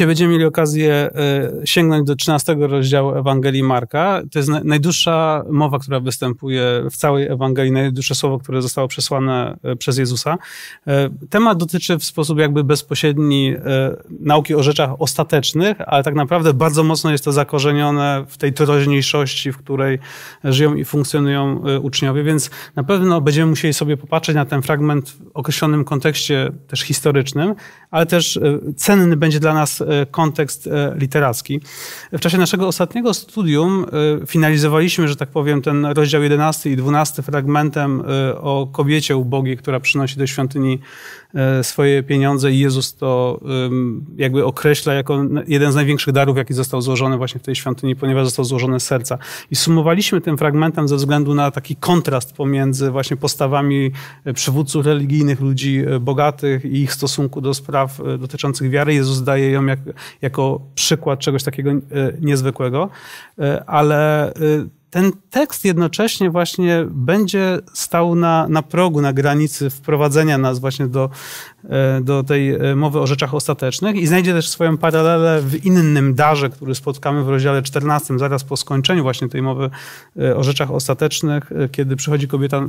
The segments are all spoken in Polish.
Słuchajcie, będziemy mieli okazję e, sięgnąć do 13 rozdziału Ewangelii Marka. To jest najdłuższa mowa, która występuje w całej Ewangelii, najdłuższe słowo, które zostało przesłane e, przez Jezusa. E, temat dotyczy w sposób jakby bezpośredni nauki o rzeczach ostatecznych, ale tak naprawdę bardzo mocno jest to zakorzenione w tej teraźniejszości, w której żyją i funkcjonują uczniowie, więc na pewno będziemy musieli sobie popatrzeć na ten fragment w określonym kontekście też historycznym, ale też cenny będzie dla nas Y, kontekst y, literacki. W czasie naszego ostatniego studium y, finalizowaliśmy, że tak powiem, ten rozdział 11 i 12 fragmentem o kobiecie ubogiej, która przynosi do świątyni E, swoje pieniądze i Jezus to jakby określa jako jeden z największych darów, jaki został złożony właśnie w tej świątyni, ponieważ został złożony z serca. I sumowaliśmy tym fragmentem ze względu na taki kontrast pomiędzy właśnie postawami e, przywódców religijnych, ludzi e, bogatych i ich stosunku do spraw dotyczących wiary. Jezus daje ją jak, jako przykład czegoś takiego niezwykłego, ale ten tekst jednocześnie właśnie będzie stał na, na progu, na granicy wprowadzenia nas właśnie do, e, do tej e, mowy o rzeczach ostatecznych i znajdzie też swoją paralelę w innym darze, który spotkamy w rozdziale 14, zaraz po skończeniu właśnie tej mowy e, o rzeczach ostatecznych, kiedy przychodzi kobieta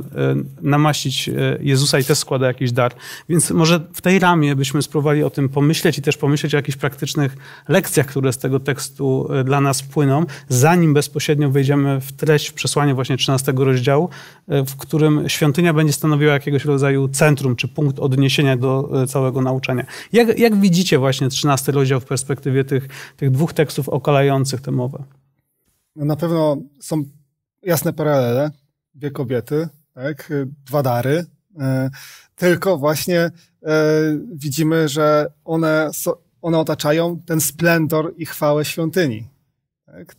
namaścić Jezusa i też składa jakiś dar. Więc może w tej ramie byśmy spróbowali o tym pomyśleć i też pomyśleć o jakichś praktycznych lekcjach, które z tego tekstu dla nas płyną, zanim bezpośrednio wejdziemy w treść, w przesłanie właśnie 13 rozdziału, e, w którym świątynia będzie stanowiła jakiegoś rodzaju centrum czy punkt odniesienia do e, całego nauczania. Jak, jak widzicie właśnie 13 rozdział w perspektywie tych, tych dwóch tekstów okalających tę mowę? No, na pewno są jasne paralele. Dwie kobiety, tak? E, dwa dary, tylko właśnie widzimy, że one, one otaczają ten splendor i chwałę świątyni. Tak?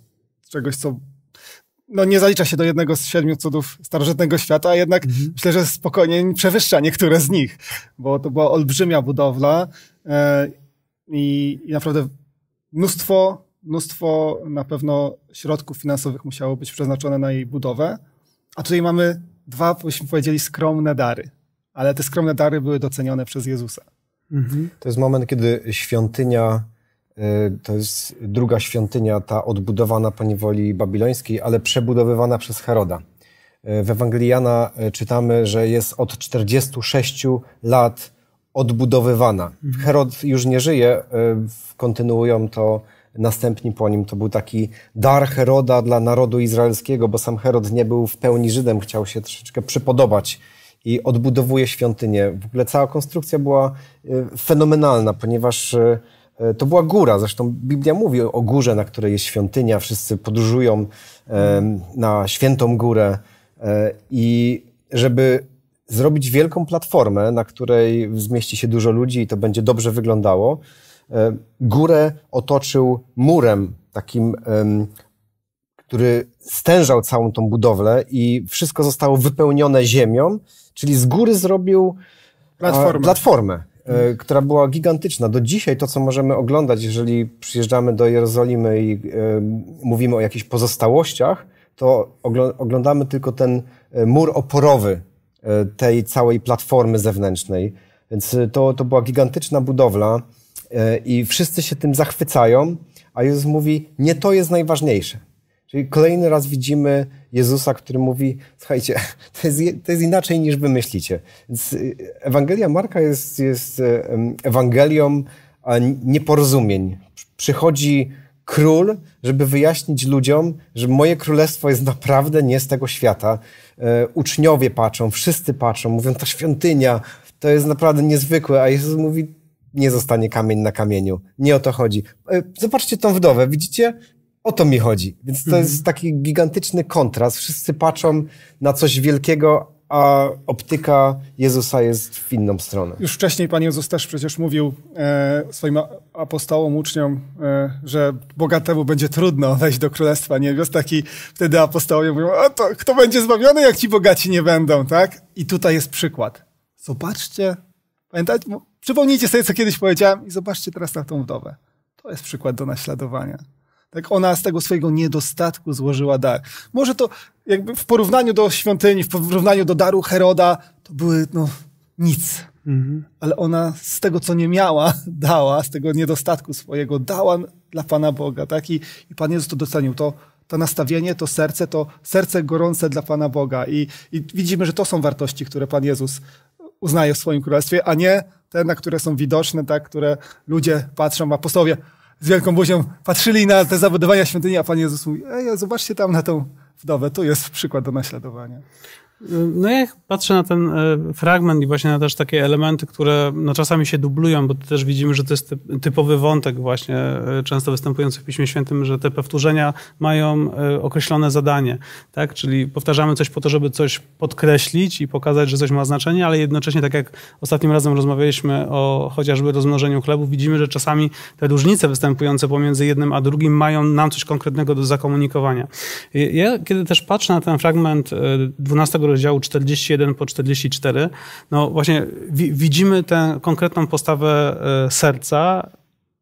Czegoś, co no nie zalicza się do jednego z siedmiu cudów starożytnego świata, a jednak mhm. myślę, że spokojnie przewyższa niektóre z nich, bo to była olbrzymia budowla e, i, i naprawdę mnóstwo, mnóstwo na pewno środków finansowych musiało być przeznaczone na jej budowę, a tutaj mamy dwa, byśmy powiedzieli, skromne dary, ale te skromne dary były docenione przez Jezusa. Mhm. To jest moment, kiedy świątynia E, to jest druga świątynia, ta odbudowana po niewoli babilońskiej, ale przebudowywana przez Heroda. E, w Ewangelii Jana e, czytamy, że jest od 46 lat odbudowywana. Mhm. Herod już nie żyje, kontynuują to następni po nim. To był taki dar Heroda dla narodu izraelskiego, bo sam Herod nie był w pełni Żydem, chciał się troszeczkę przypodobać i odbudowuje świątynię. W ogóle cała konstrukcja była fenomenalna, ponieważ E, to była góra. Zresztą Biblia mówi o górze, na której jest świątynia. Wszyscy podróżują na świętą górę. E, I żeby zrobić wielką platformę, na której zmieści się dużo ludzi i to będzie dobrze wyglądało, e, górę otoczył murem takim, który stężał całą tą budowlę i wszystko zostało wypełnione ziemią, czyli z góry zrobił platformę. platformę. E, która była gigantyczna. Do dzisiaj to, co możemy oglądać, jeżeli przyjeżdżamy do Jerozolimy i e, mówimy o jakichś pozostałościach, to oglądamy tylko ten e, mur oporowy tej całej platformy zewnętrznej. Więc to, to była gigantyczna budowla i wszyscy się tym zachwycają, a Jezus mówi, nie to jest najważniejsze. Czyli kolejny raz widzimy Jezusa, który mówi: Słuchajcie, to jest, to jest inaczej niż wy myślicie. Więc y, Ewangelia Marka jest, jest Ewangelią nieporozumień. Przychodzi król, żeby wyjaśnić ludziom, że moje królestwo jest naprawdę nie z tego świata. E, uczniowie patrzą, wszyscy patrzą, mówią: Ta świątynia to jest naprawdę niezwykłe. A Jezus mówi: nie zostanie kamień na kamieniu. Nie o to chodzi. E, zobaczcie tą wdowę. Widzicie? O to mi chodzi. Więc to mhm. jest taki gigantyczny kontrast. Wszyscy patrzą na coś wielkiego, a optyka Jezusa jest w inną stronę. Już wcześniej Pan Jezus też przecież mówił e, swoim apostołom, uczniom, e, że bogatemu będzie trudno wejść do Królestwa Niebios. Taki wtedy apostołowie mówią, a to kto będzie zbawiony, jak ci bogaci nie będą, tak? I tutaj jest przykład. Zobaczcie, pamiętajcie, przypomnijcie sobie, co kiedyś powiedziałem i zobaczcie teraz na tą wdowę. To jest przykład do naśladowania. Tak ona z tego swojego niedostatku złożyła dar. Może to jakby w porównaniu do świątyni, w porównaniu do daru Heroda, to były no nic. Mhm. Ale ona z tego, co nie miała, dała, z tego niedostatku swojego, dała dla Pana Boga, tak? I, i Pan Jezus to docenił. To, to nastawienie, to serce, to serce gorące dla Pana Boga. I, I widzimy, że to są wartości, które Pan Jezus uznaje w swoim królestwie, a nie te, na które są widoczne, tak? Które ludzie patrzą, apostowie, z wielką buzią patrzyli na te zabudowania świątyni, a Pan Jezus mówi, ej, zobaczcie tam na tą wdowę, tu jest przykład do naśladowania. No ja patrzę na ten e, fragment i właśnie na też takie elementy, które no czasami się dublują, bo też widzimy, że to jest typowy wątek właśnie e, często występujący w Piśmie Świętym, że te powtórzenia mają e, określone zadanie, tak? Czyli powtarzamy coś po to, żeby coś podkreślić i pokazać, że coś ma znaczenie, ale jednocześnie tak jak ostatnim razem rozmawialiśmy o chociażby rozmnożeniu chlebów, widzimy, że czasami te różnice występujące pomiędzy jednym a drugim mają nam coś konkretnego do zakomunikowania. Ja kiedy też patrzę na ten fragment 12 rozdziału 41 po 44, no właśnie wi widzimy tę konkretną postawę e, serca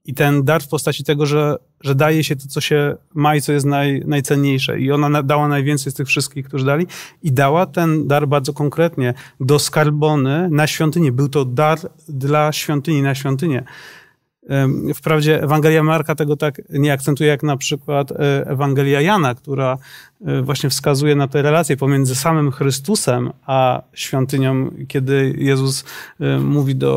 i ten dar w postaci tego, że, że daje się to, co się ma i co jest naj, najcenniejsze. I ona dała najwięcej z tych wszystkich, którzy dali. I dała ten dar bardzo konkretnie do skarbony na świątynię. Był to dar dla świątyni na świątynię. Wprawdzie Ewangelia Marka tego tak nie akcentuje, jak na przykład e, Ewangelia Jana, która e, właśnie wskazuje na te relacje pomiędzy samym Chrystusem a świątynią, kiedy Jezus e, mówi do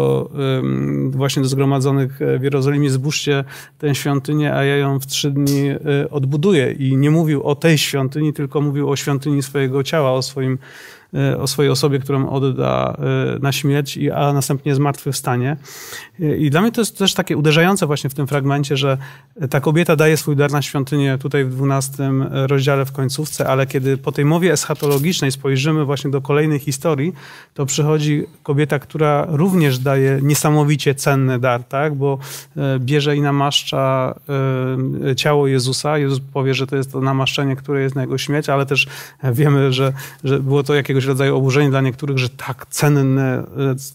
właśnie do zgromadzonych w Jerozolimie, zbóżcie tę świątynię, a ja ją w trzy dni odbuduję. I nie mówił o tej świątyni, tylko mówił o świątyni swojego ciała, o swoim o swojej osobie, którą odda na śmierć, a następnie zmartwychwstanie. I dla mnie to jest też takie uderzające właśnie w tym fragmencie, że ta kobieta daje swój dar na świątynię tutaj w 12 rozdziale w końcówce, ale kiedy po tej mowie eschatologicznej spojrzymy właśnie do kolejnej historii, to przychodzi kobieta, która również daje niesamowicie cenny dar, tak? bo e, bierze i namaszcza e, ciało Jezusa. Jezus powie, że to jest to namaszczenie, które jest na jego śmierć, ale też wiemy, że, że było to jakiegoś rodzaju oburzenie dla niektórych, że tak cenne, e,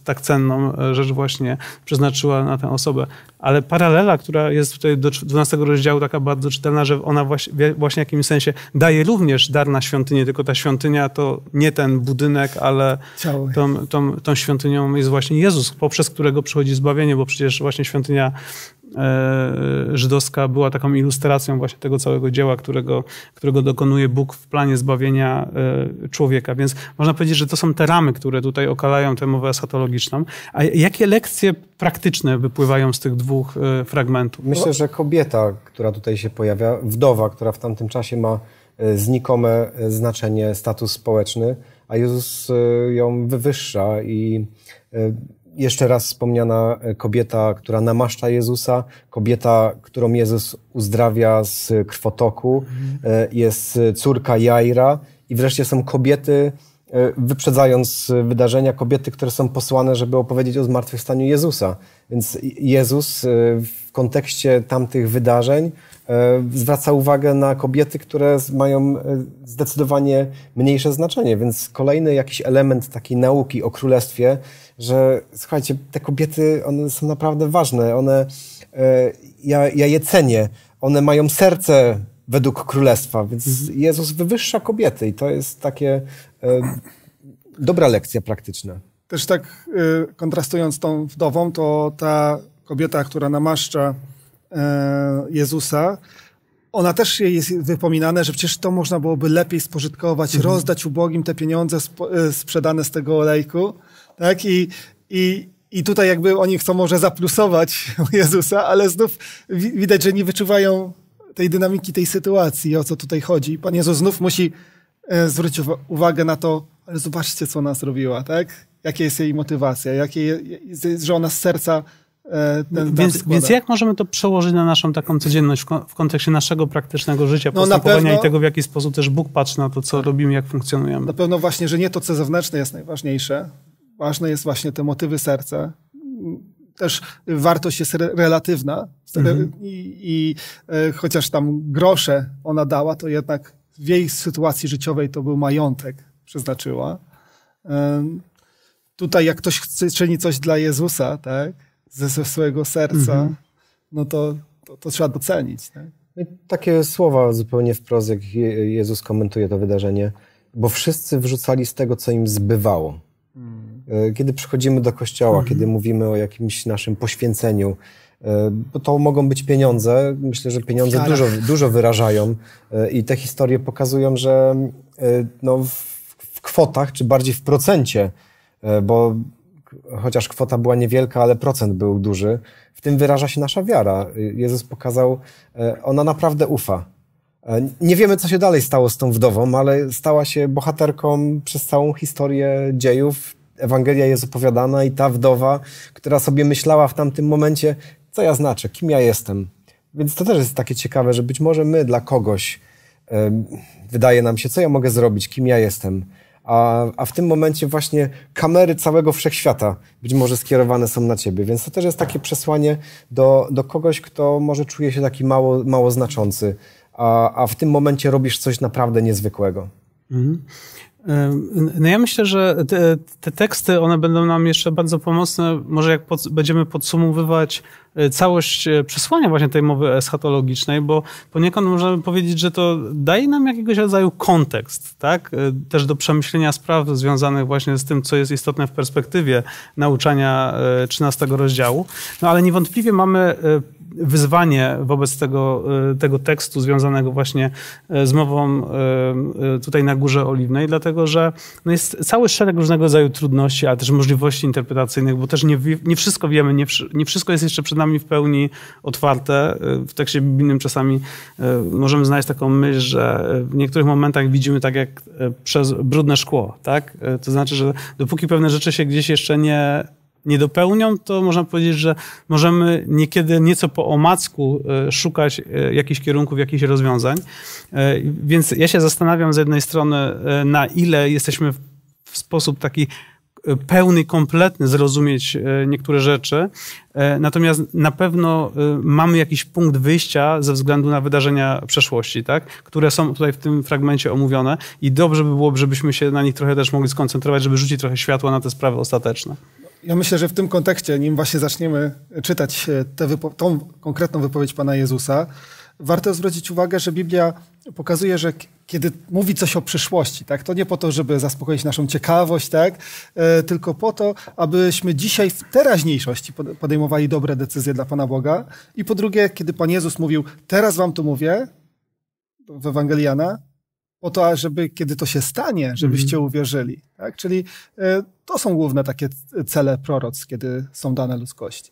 tak cenną rzecz właśnie przyznaje naznaczyła na tę osobę. Ale paralela, która jest tutaj do 12 rozdziału taka bardzo czytelna, że ona właśnie, właśnie w jakimś sensie daje również dar na świątynię, tylko ta świątynia to nie ten budynek, ale tą, tą, tą świątynią jest właśnie Jezus, poprzez którego przychodzi zbawienie, bo przecież właśnie świątynia E, żydowska była taką ilustracją właśnie tego całego dzieła, którego, którego dokonuje Bóg w planie zbawienia e, człowieka. Więc można powiedzieć, że to są te ramy, które tutaj okalają tę mowę eschatologiczną. A jakie lekcje praktyczne wypływają z tych dwóch e, fragmentów? Myślę, że kobieta, która tutaj się pojawia, wdowa, która w tamtym czasie ma znikome znaczenie, status społeczny, a Jezus ją wywyższa i jeszcze raz wspomniana e, kobieta, która namaszcza Jezusa, kobieta, którą Jezus uzdrawia z krwotoku, e, jest córka Jaira i wreszcie są kobiety, e, wyprzedzając wydarzenia, kobiety, które są posłane, żeby opowiedzieć o zmartwychwstaniu Jezusa. Więc Jezus w kontekście tamtych wydarzeń E, zwraca uwagę na kobiety, które mają e, zdecydowanie mniejsze znaczenie, więc kolejny jakiś element takiej nauki o królestwie, że słuchajcie, te kobiety, one są naprawdę ważne, one, e, ja, ja je cenię, one mają serce według królestwa, więc mhm. Jezus wywyższa kobiety i to jest takie dobra lekcja praktyczna. Też tak kontrastując tą wdową, to ta kobieta, która namaszcza E, Jezusa, ona też jest wypominana, że przecież to można byłoby lepiej spożytkować, mhm. rozdać ubogim te pieniądze e, sprzedane z tego olejku, tak? I, i, i tutaj jakby oni chcą może zaplusować Jezusa, ale znów widać, że nie wyczuwają tej dynamiki, tej sytuacji, o co tutaj chodzi. Pan Jezus znów musi e, zwrócić uwagę na to, ale zobaczcie, co ona zrobiła, tak? Jakie jest jej motywacja, jakie, że ona z serca E, ten, więc, więc, jak możemy to przełożyć na naszą taką codzienność w, kon w kontekście naszego praktycznego życia, no, postępowania pewno, i tego, w jaki sposób też Bóg patrzy na to, co tak. robimy, jak funkcjonujemy? Na pewno właśnie, że nie to, co zewnętrzne jest najważniejsze. Ważne jest właśnie te motywy serca. Też wartość jest re relatywna mhm. i, i e, chociaż tam grosze ona dała, to jednak w jej sytuacji życiowej to był majątek, przeznaczyła. tutaj jak ktoś chce, czyni coś dla Jezusa, tak, ze, swojego serca, mhm. no to, to, to, trzeba docenić. Tak? No takie słowa zupełnie wprost, jak Jezus komentuje to wydarzenie, bo wszyscy wrzucali z tego, co im zbywało. Mm. E, kiedy przychodzimy do kościoła, mhm. kiedy mówimy o jakimś naszym poświęceniu, e, bo to mogą być pieniądze. Myślę, że pieniądze dużo, dużo wyrażają e, i te historie pokazują, że no, w kwotach, czy bardziej w procencie, bo chociaż kwota była niewielka, ale procent był duży, w tym wyraża się nasza wiara. Jezus pokazał, e, ona naprawdę ufa. E, nie wiemy, co się dalej stało z tą wdową, ale stała się bohaterką przez całą historię dziejów. Ewangelia jest opowiadana i ta wdowa, która sobie myślała w tamtym momencie, co ja znaczę, kim ja jestem. Więc to też jest takie ciekawe, że być może my dla kogoś e, wydaje nam się, co ja mogę zrobić, kim ja jestem – a, a w tym momencie właśnie kamery całego wszechświata być może skierowane są na ciebie. Więc to też jest takie przesłanie do, do kogoś, kto może czuje się taki mało, mało znaczący, a, a w tym momencie robisz coś naprawdę niezwykłego. Mhm. No ja myślę, że te, te, teksty, one będą nam jeszcze bardzo pomocne, może jak pod, będziemy podsumowywać e, całość e, przesłania właśnie tej mowy eschatologicznej, bo poniekąd możemy powiedzieć, że to daje nam jakiegoś rodzaju kontekst, tak? E, też do przemyślenia spraw związanych właśnie z tym, co jest istotne w perspektywie nauczania 13 rozdziału. No ale niewątpliwie mamy wyzwanie wobec tego, e, tego tekstu związanego właśnie e, z mową e, tutaj na Górze Oliwnej, dlatego że no jest cały szereg różnego rodzaju trudności, ale też możliwości interpretacyjnych, bo też nie, nie wszystko wiemy, nie, nie wszystko jest jeszcze przed nami w pełni otwarte. W tekście biblijnym czasami możemy znaleźć taką myśl, że w niektórych momentach widzimy tak jak przez brudne szkło, tak? To znaczy, że dopóki pewne rzeczy się gdzieś jeszcze nie niedopełnią, to można powiedzieć, że możemy niekiedy nieco po omacku e, szukać e, jakichś kierunków, jakichś rozwiązań. E, więc ja się zastanawiam z jednej strony, na ile jesteśmy w sposób taki pełny, kompletny zrozumieć niektóre rzeczy. Natomiast na pewno mamy jakiś punkt wyjścia ze względu na wydarzenia przeszłości, tak? które są tutaj w tym fragmencie omówione i dobrze by było, żebyśmy się na nich trochę też mogli skoncentrować, żeby rzucić trochę światła na te sprawy ostateczne. Ja myślę, że w tym kontekście, nim właśnie zaczniemy czytać e, tą konkretną wypowiedź Pana Jezusa, warto zwrócić uwagę, że Biblia pokazuje, że kiedy mówi coś o przyszłości, tak, to nie po to, żeby zaspokoić naszą ciekawość, tak, e, tylko po to, abyśmy dzisiaj w teraźniejszości podejmowali dobre decyzje dla Pana Boga. I po drugie, kiedy Pan Jezus mówił, teraz wam to mówię, w Ewangeliana, po to, żeby kiedy to się stanie, żebyście mhm. uwierzyli. Tak? Czyli e, to są główne takie cele proroc, kiedy są dane ludzkości.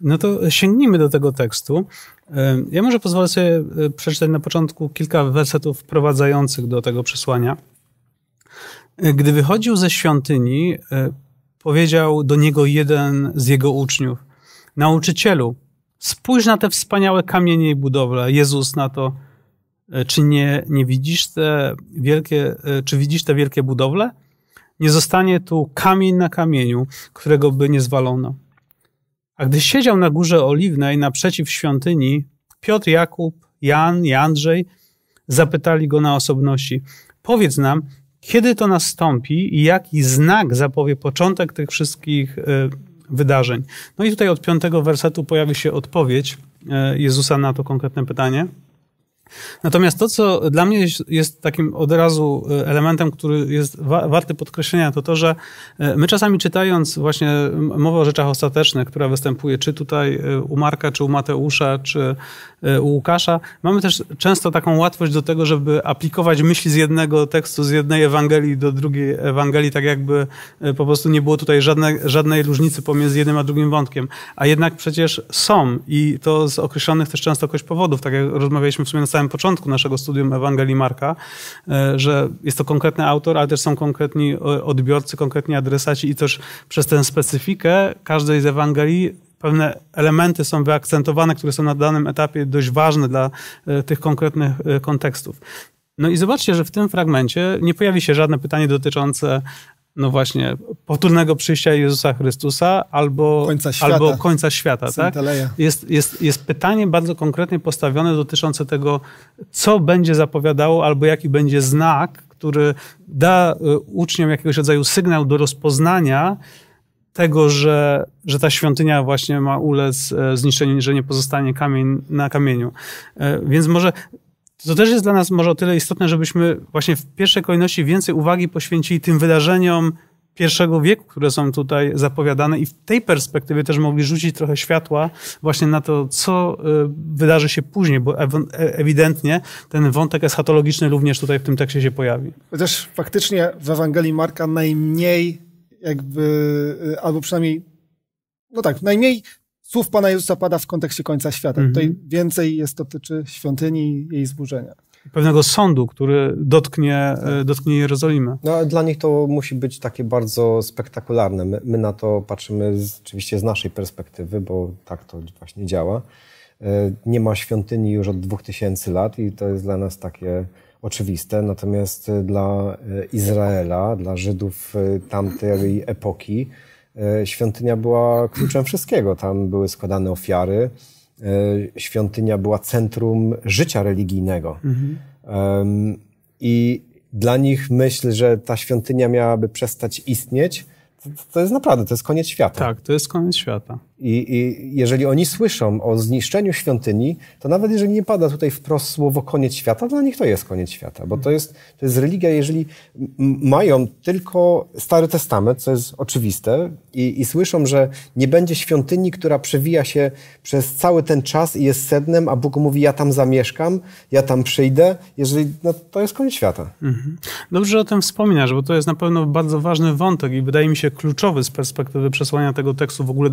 No to sięgnijmy do tego tekstu. E, ja może pozwolę sobie e, przeczytać na początku kilka wersetów wprowadzających do tego przesłania. Gdy wychodził ze świątyni, powiedział do niego jeden z jego uczniów: Nauczycielu, spójrz na te wspaniałe kamienie i budowle. Jezus na to: E, czy nie, nie widzisz te wielkie, e, czy widzisz te wielkie budowle? Nie zostanie tu kamień na kamieniu, którego by nie zwalono. A gdy siedział na górze oliwnej naprzeciw świątyni, Piotr, Jakub, Jan i Andrzej zapytali go na osobności: Powiedz nam, kiedy to nastąpi i jaki znak zapowie początek tych wszystkich e, wydarzeń. No i tutaj od piątego wersetu pojawi się odpowiedź Jezusa na to konkretne pytanie. Natomiast to, co dla mnie jest takim od razu e, elementem, który jest wa warty podkreślenia, to to, że e, my czasami czytając właśnie mowę o rzeczach ostatecznych, która występuje czy tutaj e, u Marka, czy u Mateusza, czy u Łukasza, mamy też często taką łatwość do tego, żeby aplikować myśli z jednego tekstu, z jednej Ewangelii do drugiej Ewangelii, tak jakby po prostu nie było tutaj żadnej, żadnej różnicy pomiędzy jednym a drugim wątkiem. A jednak przecież są i to z określonych też często jakoś powodów, tak jak rozmawialiśmy w sumie na samym początku naszego studium Ewangelii Marka, e, że jest to konkretny autor, ale też są konkretni e, odbiorcy, konkretni adresaci i też przez tę specyfikę każdej z Ewangelii pewne elementy są wyakcentowane, które są na danym etapie dość ważne dla e, tych konkretnych kontekstów. No i zobaczcie, że w tym fragmencie nie pojawi się żadne pytanie dotyczące no właśnie, powtórnego przyjścia Jezusa Chrystusa albo końca świata, albo końca świata tak? jest, jest, jest pytanie bardzo konkretnie postawione dotyczące tego, co będzie zapowiadało albo jaki będzie znak, który da y, uczniom jakiegoś rodzaju sygnał do rozpoznania tego, że, że ta świątynia właśnie ma ulec e, zniszczeniu, że nie pozostanie kamień na kamieniu. E, więc może to też jest dla nas może o tyle istotne, żebyśmy właśnie w pierwszej kolejności więcej uwagi poświęcili tym wydarzeniom pierwszego wieku, które są tutaj zapowiadane i w tej perspektywie też mogli rzucić trochę światła właśnie na to, co y, wydarzy się później, bo e, ewidentnie ten wątek eschatologiczny również tutaj w tym tekście się pojawi. Chociaż faktycznie w Ewangelii Marka najmniej jakby, y, albo przynajmniej no tak, najmniej słów Pana Jezusa pada w kontekście końca świata. Mhm. Tutaj więcej jest dotyczy świątyni i jej zburzenia. Pewnego sądu, który dotknie, e, dotknie Jerozolimy. No, dla nich to musi być takie bardzo spektakularne. My, my na to patrzymy z, oczywiście z naszej perspektywy, bo tak to właśnie działa. E, nie ma świątyni już od 2000 lat i to jest dla nas takie oczywiste. Natomiast e, dla Izraela, dla Żydów tamtej epoki, E, świątynia była kluczem wszystkiego. Tam były składane ofiary. E, świątynia była centrum życia religijnego. Mhm. I dla nich myśl, że ta świątynia miałaby przestać istnieć, to, to jest naprawdę, to jest koniec świata. Tak, to jest koniec świata. I, I, jeżeli oni słyszą o zniszczeniu świątyni, to nawet jeżeli nie pada tutaj wprost słowo koniec świata, dla nich to jest koniec świata, bo to jest, to jest religia, jeżeli mają tylko Stary Testament, co jest oczywiste, i, i słyszą, że nie będzie świątyni, która przewija się przez cały ten czas i jest sednem, a Bóg mówi, ja tam zamieszkam, ja tam przyjdę, jeżeli, no, to jest koniec świata. Mhm. Dobrze, że o tym wspominasz, bo to jest na pewno bardzo ważny wątek i wydaje mi się kluczowy z perspektywy przesłania tego tekstu w ogóle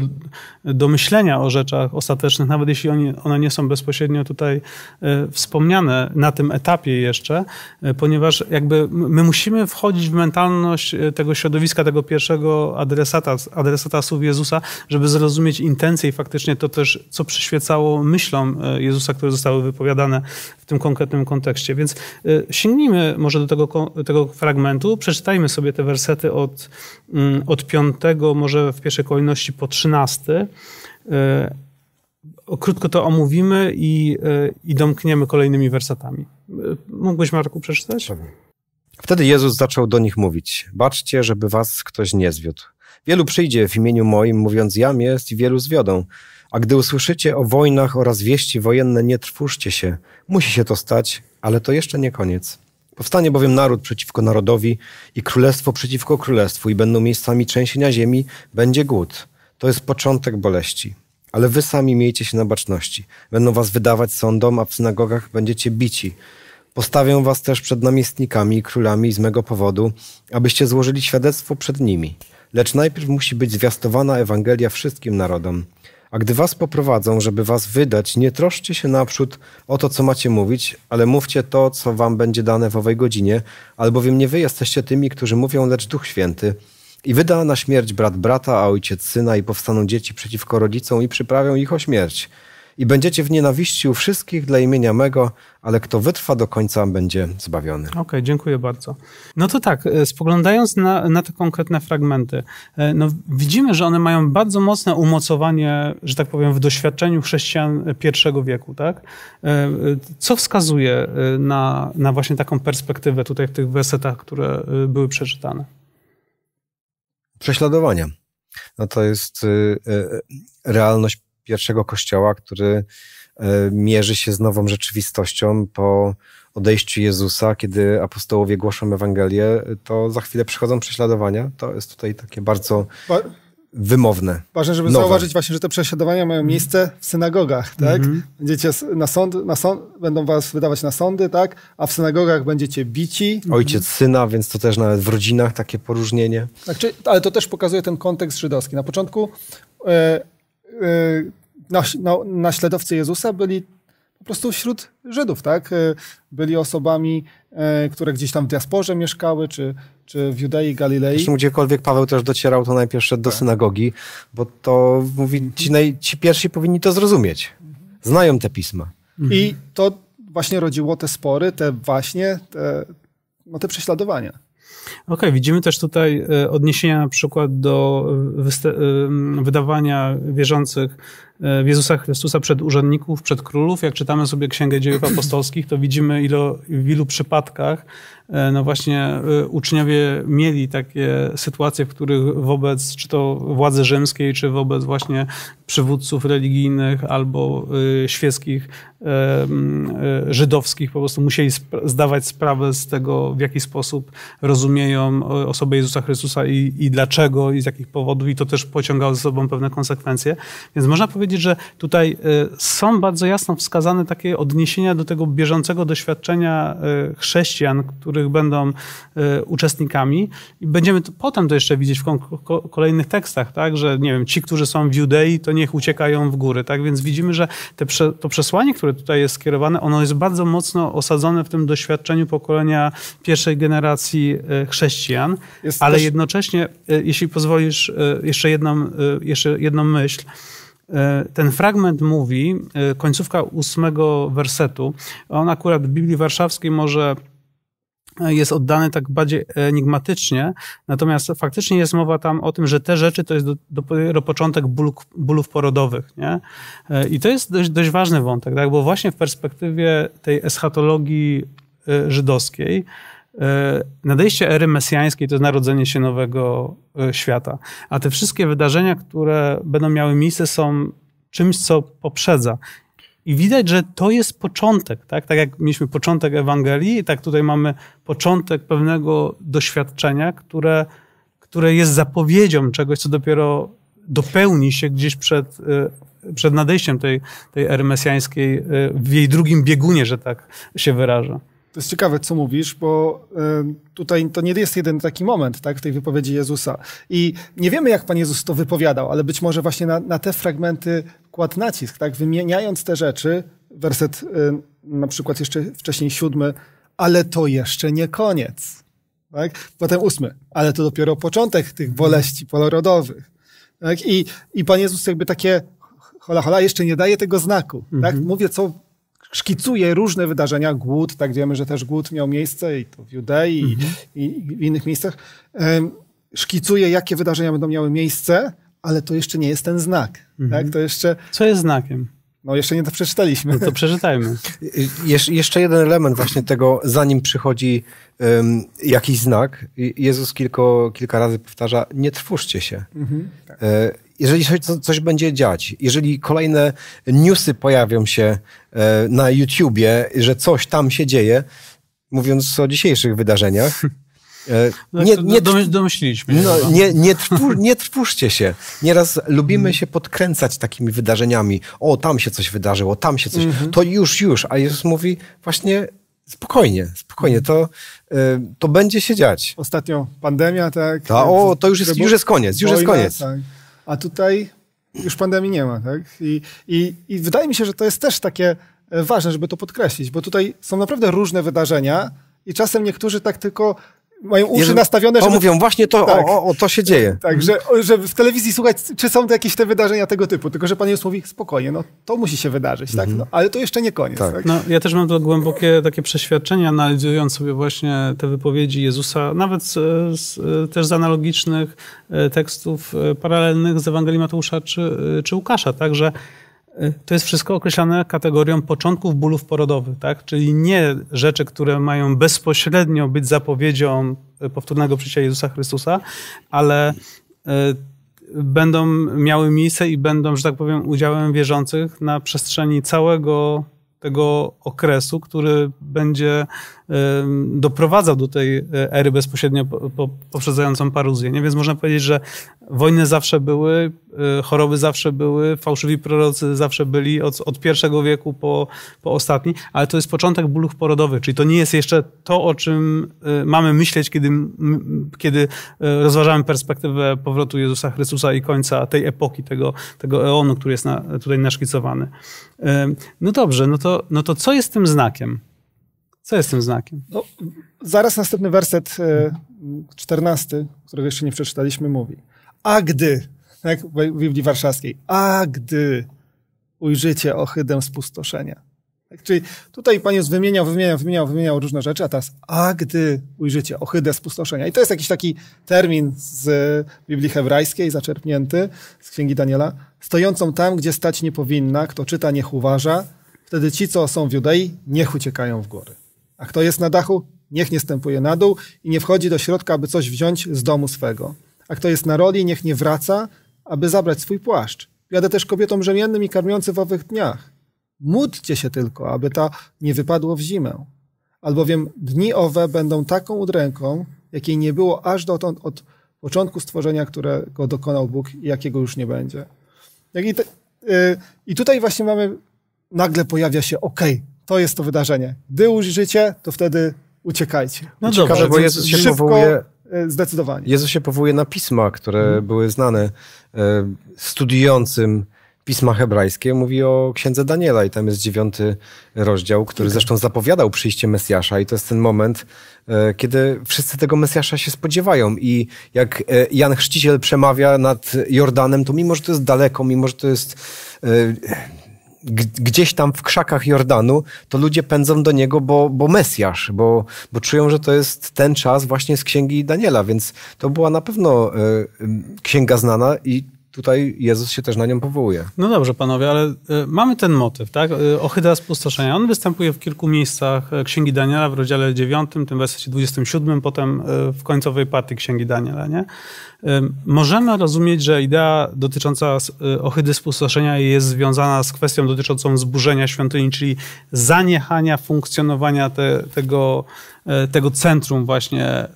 do myślenia o rzeczach ostatecznych, nawet jeśli one nie są bezpośrednio tutaj e, wspomniane na tym etapie jeszcze, e, ponieważ jakby my musimy wchodzić w mentalność e, tego środowiska, tego pierwszego adresata, adresata słów Jezusa, żeby zrozumieć intencje i faktycznie to też, co przyświecało myślom Jezusa, które zostały wypowiadane w tym konkretnym kontekście. Więc sięgnijmy może do tego, tego fragmentu, przeczytajmy sobie te wersety od, mm, od 5, może w pierwszej kolejności po 13 E, krótko to omówimy i, e, i domkniemy kolejnymi wersatami. E, mógłbyś, Marku, przeczytać? Wtedy Jezus zaczął do nich mówić: Baczcie, żeby was ktoś nie zwiódł. Wielu przyjdzie w imieniu moim, mówiąc: Jam jest, i wielu zwiodą. A gdy usłyszycie o wojnach oraz wieści wojenne, nie trwóżcie się. Musi się to stać, ale to jeszcze nie koniec. Powstanie bowiem naród przeciwko narodowi i królestwo przeciwko królestwu, i będą miejscami trzęsienia ziemi, będzie głód. To jest początek boleści. Ale wy sami miejcie się na baczności. Będą was wydawać sądom, a w synagogach będziecie bici. Postawią was też przed namiestnikami i królami z mego powodu, abyście złożyli świadectwo przed nimi. Lecz najpierw musi być zwiastowana Ewangelia wszystkim narodom. A gdy was poprowadzą, żeby was wydać, nie troszcie się naprzód o to, co macie mówić, ale mówcie to, co wam będzie dane w owej godzinie, albowiem nie wy jesteście tymi, którzy mówią, lecz Duch Święty – i wyda na śmierć brat brata, a ojciec syna, i powstaną dzieci przeciwko rodzicom i przyprawią ich o śmierć. I będziecie w nienawiści u wszystkich dla imienia mego, ale kto wytrwa do końca, będzie zbawiony. Okej, okay, dziękuję bardzo. No to tak, e, spoglądając na, na, te konkretne fragmenty, e, no widzimy, że one mają bardzo mocne umocowanie, że tak powiem, w doświadczeniu chrześcijan pierwszego wieku, tak? E, co wskazuje na, na właśnie taką perspektywę tutaj w tych wersetach, które były przeczytane? prześladowania. No to jest y, y, realność pierwszego kościoła, który y, mierzy się z nową rzeczywistością po odejściu Jezusa, kiedy apostołowie głoszą Ewangelię, to za chwilę przychodzą prześladowania. To jest tutaj takie bardzo wymowne. Ważne, żeby nowe. zauważyć właśnie, że te prześladowania mają miejsce w synagogach, tak? Mhm. Będziecie na sąd, na sąd, będą was wydawać na sądy, tak? A w synagogach będziecie bici. Mhm. Ojciec mhm. syna, więc to też nawet w rodzinach takie poróżnienie. Tak, czy, ale to też pokazuje ten kontekst żydowski. Na początku yy, e, yy, e, naśladowcy Jezusa byli po prostu wśród Żydów, tak? E, byli osobami, e, które gdzieś tam w diasporze mieszkały, czy, czy w Judei, Galilei. Zresztą gdziekolwiek Paweł też docierał, to najpierw szedł do tak. synagogi, bo to mówi, ci, naj, ci pierwsi powinni to zrozumieć. Znają te pisma. I to właśnie rodziło te spory, te właśnie, te, no te prześladowania. Okej, okay, widzimy też tutaj e, odniesienia na przykład do wydawania wierzących E, Jezusa Chrystusa przed urzędników, przed królów. Jak czytamy sobie Księgę Dziejów Apostolskich, to widzimy ilo, w ilu przypadkach e, no właśnie e, uczniowie mieli takie sytuacje, w których wobec czy to władzy rzymskiej, czy wobec właśnie przywódców religijnych albo świeckich, żydowskich po prostu musieli zdawać sprawę z tego, w jaki sposób rozumieją osobę Jezusa Chrystusa i, i dlaczego i z jakich powodów i to też pociągało ze sobą pewne konsekwencje. Więc można powiedzieć, powiedzieć, że tutaj y, są bardzo jasno wskazane takie odniesienia do tego bieżącego doświadczenia y, chrześcijan, których będą y, uczestnikami. I będziemy to, potem to jeszcze widzieć w kolejnych tekstach, tak? że nie wiem, ci, którzy są w Judei, to niech uciekają w góry. Tak? Więc widzimy, że te, to przesłanie, które tutaj jest skierowane, ono jest bardzo mocno osadzone w tym doświadczeniu pokolenia pierwszej generacji chrześcijan, jest ale też... jednocześnie, jeśli pozwolisz, jeszcze jedną, jeszcze jedną myśl. E, ten fragment mówi, e, końcówka ósmego wersetu, on akurat w Biblii Warszawskiej może e, jest oddany tak bardziej enigmatycznie, natomiast faktycznie jest mowa tam o tym, że te rzeczy to jest dopiero początek bólu, bólów porodowych. Nie? I to jest dość, dość ważny wątek, tak? bo właśnie w perspektywie tej eschatologii żydowskiej, E, nadejście ery mesjańskiej to jest narodzenie się nowego e, świata. A te wszystkie wydarzenia, które będą miały miejsce, są czymś, co poprzedza. I widać, że to jest początek, tak? Tak jak mieliśmy początek Ewangelii, tak tutaj mamy początek pewnego doświadczenia, które, które jest zapowiedzią czegoś, co dopiero dopełni się gdzieś przed, e, przed nadejściem tej, tej ery mesjańskiej w jej drugim biegunie, że tak się wyraża. To jest ciekawe, co mówisz, bo tutaj to nie jest jeden taki moment tak, w tej wypowiedzi Jezusa. I nie wiemy, jak Pan Jezus to wypowiadał, ale być może właśnie na, na te fragmenty kładł nacisk, tak, wymieniając te rzeczy, werset na przykład jeszcze wcześniej siódmy, ale to jeszcze nie koniec. Tak? Potem ósmy, ale to dopiero początek tych boleści polorodzowych. Tak? I, I Pan Jezus jakby takie hola, hola, jeszcze nie daje tego znaku. Tak? Mhm. Tak? Mówię, co szkicuje różne wydarzenia, głód, tak wiemy, że też głód miał miejsce i to w Judei mhm. i, i, w innych miejscach, szkicuje jakie wydarzenia będą miały miejsce, ale to jeszcze nie jest ten znak. Tak? Mhm. Tak? To jeszcze... Co jest znakiem? No jeszcze nie to przeczytaliśmy. No to przeczytajmy. Jesz jeszcze jeden element właśnie tego, zanim przychodzi um, jakiś znak. Jezus kilko, kilka razy powtarza, nie trwóżcie się. Mhm, tak. e jeżeli coś, coś będzie dziać, jeżeli kolejne newsy pojawią się e, na YouTubie, że coś tam się dzieje, mówiąc o dzisiejszych wydarzeniach, e, no nie, nie, domyśliliśmy się. No, nie, nie, trwu, nie trwóżcie się. Nieraz lubimy mhm. się podkręcać takimi wydarzeniami. O, tam się coś wydarzyło, tam się coś. Mhm. To już, już. A Jezus mówi właśnie spokojnie, spokojnie. To, e, to będzie się dziać. Ostatnio pandemia, tak? Ta, o, to już jest, już jest koniec, już jest koniec. Tak a tutaj już pandemii nie ma. Tak? I, i, I wydaje mi się, że to jest też takie e, ważne, żeby to podkreślić, bo tutaj są naprawdę różne wydarzenia i czasem niektórzy tak tylko mają uszy nastawione, że... mówią, właśnie to, tak, o, o, to się dzieje. Tak, że, że w telewizji słuchać, czy są jakieś te wydarzenia tego typu, tylko że pan już mówi, spokojnie, no to musi się wydarzyć, tak? No, mhm. ale to jeszcze nie koniec. Tak. tak? No, ja też mam to głębokie takie przeświadczenie, analizując sobie właśnie te wypowiedzi Jezusa, nawet z, z, też z analogicznych e, tekstów e, paralelnych z Ewangelii Mateusza czy, e, czy Łukasza, także. Y, to jest wszystko określane kategorią początków bólów porodowych, tak? czyli nie rzeczy, które mają bezpośrednio być zapowiedzią y, powtórnego przyjścia Jezusa Chrystusa, ale y, będą miały miejsce i będą, że tak powiem, udziałem wierzących na przestrzeni całego tego okresu, który będzie doprowadzał do tej e, ery bezpośrednio poprzedzającą paruzję. Nie? Więc można powiedzieć, że wojny zawsze były, e, choroby zawsze były, fałszywi prorocy zawsze byli od, od pierwszego wieku po, po ostatni, ale to jest początek bólów porodowych, czyli to nie jest jeszcze to, o czym e, mamy myśleć, kiedy, kiedy rozważamy perspektywę powrotu Jezusa Chrystusa i końca tej epoki, tego, tego eonu, który jest na, tutaj naszkicowany. No dobrze, no to, no to co jest tym znakiem? Co jest tym znakiem? No, zaraz następny werset e, czternasty, którego jeszcze nie przeczytaliśmy, mówi. A gdy, tak w Biblii Warszawskiej, a gdy ujrzycie ohydę spustoszenia. Tak, czyli tutaj Pan Jezus wymieniał, wymieniał, wymieniał, wymieniał różne rzeczy, a teraz, a gdy ujrzycie ohydę spustoszenia. I to jest jakiś taki termin z Biblii hebrajskiej, zaczerpnięty z Księgi Daniela, stojącą tam, gdzie stać nie powinna, kto czyta, niech uważa, wtedy ci, co są w Judei, niech uciekają w góry. A kto jest na dachu, niech nie stępuje na dół i nie wchodzi do środka, aby coś wziąć z domu swego. A kto jest na roli, niech nie wraca, aby zabrać swój płaszcz. Jadę też kobietom rzemiennym i karmiącym w owych dniach. Módlcie się tylko, aby ta nie wypadło w zimę. Albowiem dni owe będą taką udręką, jakiej nie było aż dotąd od początku stworzenia, którego dokonał Bóg i jakiego już nie będzie. I, te, yy, I, tutaj właśnie mamy, nagle pojawia się, okej, okay, to jest to wydarzenie. Gdy użycie, to wtedy uciekajcie. No Ciekawe, dobrze, bo Jezus się szybko, powołuje... E, zdecydowanie. Jezus się powołuje na pisma, które hmm. były znane e, studiującym pisma hebrajskie mówi o księdze Daniela i tam jest dziewiąty rozdział, który okay. zresztą zapowiadał przyjście Mesjasza i to jest ten moment, e, kiedy wszyscy tego Mesjasza się spodziewają i jak Jan Chrzciciel przemawia nad Jordanem, to mimo, że to jest daleko, mimo, że to jest gdzieś tam w krzakach Jordanu, to ludzie pędzą do niego, bo, bo Mesjasz, bo, bo czują, że to jest ten czas właśnie z Księgi Daniela, więc to była na pewno e, księga znana i tutaj Jezus się też na nią powołuje. No dobrze, panowie, ale e, mamy ten motyw, tak? E, Ochyda spustoszenia. On występuje w kilku miejscach e, Księgi Daniela w rozdziale 9, tym wersecie 27, potem w końcowej partii Księgi Daniela, nie? Możemy rozumieć, że idea dotycząca ochydy spustoszenia jest związana z kwestią dotyczącą zburzenia świątyni, czyli zaniechania funkcjonowania te, tego, tego centrum właśnie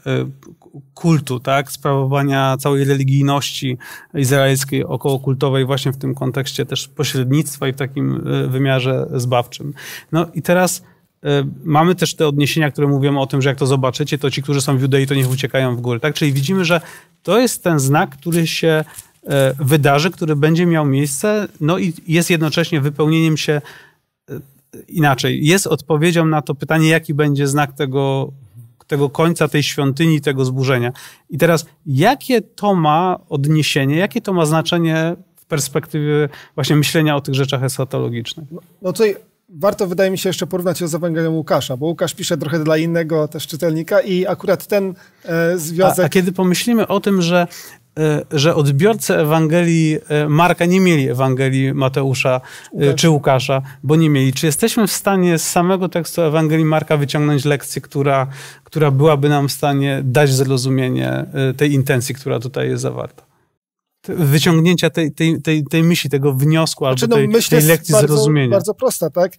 kultu, tak, sprawowania całej religijności izraelskiej, okołokultowej właśnie w tym kontekście też pośrednictwa i w takim e, wymiarze zbawczym. No i teraz e, mamy też te odniesienia, które mówimy o tym, że jak to zobaczycie, to ci, którzy są w Judei, to niech uciekają w górę, tak, czyli widzimy, że to jest ten znak, który się e, wydarzy, który będzie miał miejsce, no i jest jednocześnie wypełnieniem się inaczej, jest odpowiedzią na to pytanie, jaki będzie znak tego tego końca tej świątyni, tego zburzenia. I teraz, jakie to ma odniesienie, jakie to ma znaczenie w perspektywie właśnie myślenia o tych rzeczach eschatologicznych? No, no tutaj warto wydaje mi się jeszcze porównać ją z Ewangelią Łukasza, bo Łukasz pisze trochę dla innego też czytelnika i akurat ten e, związek... A, a kiedy pomyślimy o tym, że E, że odbiorcy Ewangelii e, Marka nie mieli Ewangelii Mateusza e, Łukasz. czy Łukasza, bo nie mieli. Czy jesteśmy w stanie z samego tekstu Ewangelii Marka wyciągnąć lekcję, która, która byłaby nam w stanie dać zrozumienie tej intencji, która tutaj jest zawarta? Wyciągnięcia tej, tej, tej, tej myśli, tego wniosku, znaczy, albo tej, no, tej lekcji bardzo, zrozumienia. Bardzo prosta, tak?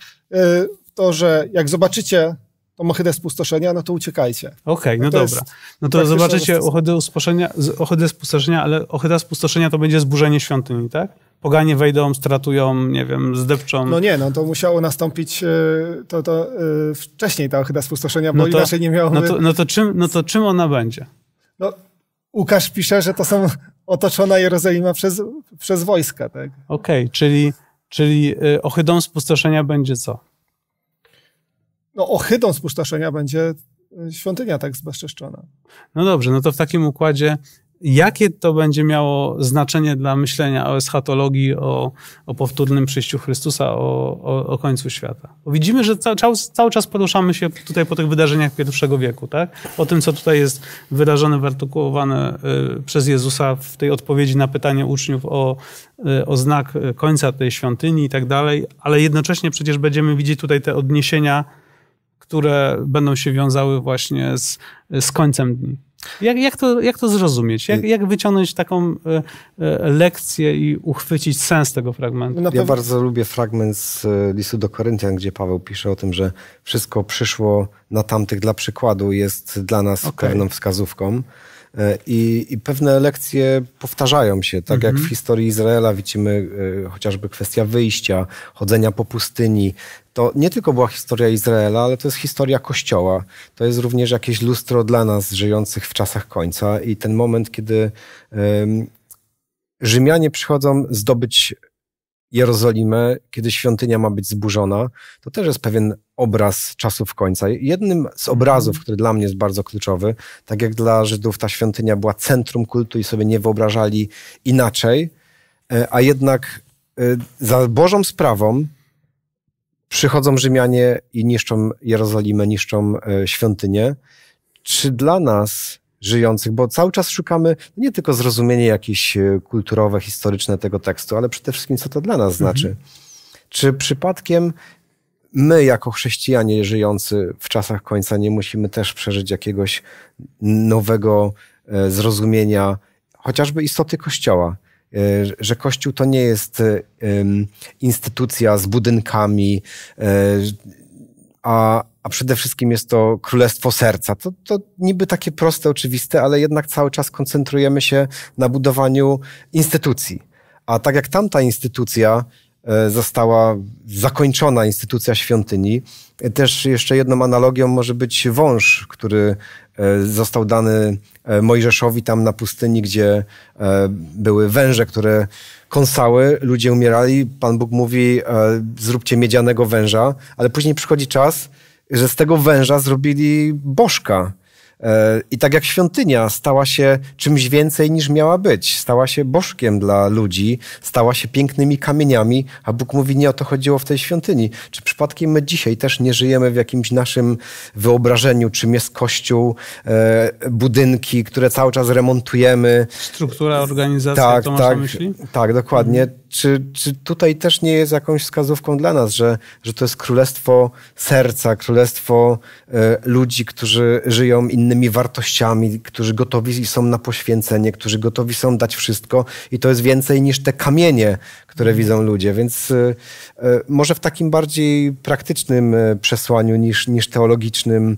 To, że jak zobaczycie to mohydę spustoszenia, no to uciekajcie. Okej, okay, no, no dobra. No to zobaczycie ohydę, spustoszenia, ohydę spustoszenia, ale ohyda spustoszenia to będzie zburzenie świątyni, tak? Poganie wejdą, stratują, nie wiem, zdepczą. No nie, no to musiało nastąpić e, to, to e, wcześniej ta ohyda spustoszenia, bo no to, inaczej nie miało. No to, no, to czym, no to czym ona będzie? No, Łukasz pisze, że to są otoczona Jerozolima przez, przez wojska, tak? Okej, okay, czyli, czyli e, ohydą spustoszenia będzie co? no, ohydą spustoszenia będzie y, świątynia tak zbezczeszczona. No dobrze, no to w takim układzie jakie to będzie miało znaczenie dla myślenia o eschatologii, o, o powtórnym przyjściu Chrystusa, o, o, o końcu świata. widzimy, że ca, cały, cały czas poruszamy się tutaj po tych wydarzeniach pierwszego wieku, tak? O tym, co tutaj jest wyrażone, wyartykułowane y, przez Jezusa w tej odpowiedzi na pytanie uczniów o, y, o znak końca tej świątyni i tak dalej, ale jednocześnie przecież będziemy widzieć tutaj te odniesienia które będą się wiązały właśnie z, z końcem dni. Jak, jak, to, jak to zrozumieć? Jak, jak wyciągnąć taką e, e, lekcję i uchwycić sens tego fragmentu? Ja bardzo lubię fragment z e, listu do Koryntian, gdzie Paweł pisze o tym, że wszystko przyszło na tamtych dla przykładu, jest dla nas okay. pewną wskazówką. I, I, pewne lekcje powtarzają się, tak mhm. jak w historii Izraela widzimy y, chociażby kwestia wyjścia, chodzenia po pustyni, to nie tylko była historia Izraela, ale to jest historia Kościoła. To jest również jakieś lustro dla nas żyjących w czasach końca i ten moment, kiedy um, Rzymianie przychodzą zdobyć Jerozolimę, kiedy świątynia ma być zburzona, to też jest pewien obraz czasów końca. Jednym z obrazów, mhm. który dla mnie jest bardzo kluczowy, tak jak dla Żydów ta świątynia była centrum kultu i sobie nie wyobrażali inaczej, e, a jednak e, za Bożą sprawą Przychodzą Rzymianie i niszczą Jerozolimę, niszczą e, świątynię. Czy dla nas żyjących, bo cały czas szukamy no nie tylko zrozumienie jakieś e, kulturowe, historyczne tego tekstu, ale przede wszystkim co to dla nas znaczy. Mhm. Czy przypadkiem my, jako chrześcijanie żyjący w czasach końca, nie musimy też przeżyć jakiegoś nowego e, zrozumienia chociażby istoty Kościoła? E, że Kościół to nie jest e, instytucja z budynkami, e, a, a przede wszystkim jest to królestwo serca. To, to niby takie proste, oczywiste, ale jednak cały czas koncentrujemy się na budowaniu instytucji. A tak jak tamta instytucja została zakończona, instytucja świątyni, też jeszcze jedną analogią może być wąż, który E, został dany e, Mojżeszowi tam na pustyni, gdzie e, były węże, które kąsały, ludzie umierali. Pan Bóg mówi, zróbcie miedzianego węża, ale później przychodzi czas, że z tego węża zrobili bożka. E, I tak jak świątynia stała się czymś więcej niż miała być, stała się bożkiem dla ludzi, stała się pięknymi kamieniami, a Bóg mówi, nie o to chodziło w tej świątyni. Czy przypadkiem my dzisiaj też nie żyjemy w jakimś naszym wyobrażeniu, czym jest kościół, e, budynki, które cały czas remontujemy? Struktura, organizacyjna, tak, to tak, myśli? Tak, dokładnie czy, czy tutaj też nie jest jakąś wskazówką dla nas, że, że to jest królestwo serca, królestwo e, ludzi, którzy żyją innymi wartościami, którzy gotowi są na poświęcenie, którzy gotowi są dać wszystko i to jest więcej niż te kamienie, które mhm. widzą ludzie. Więc e, e, może w takim bardziej praktycznym przesłaniu niż, niż teologicznym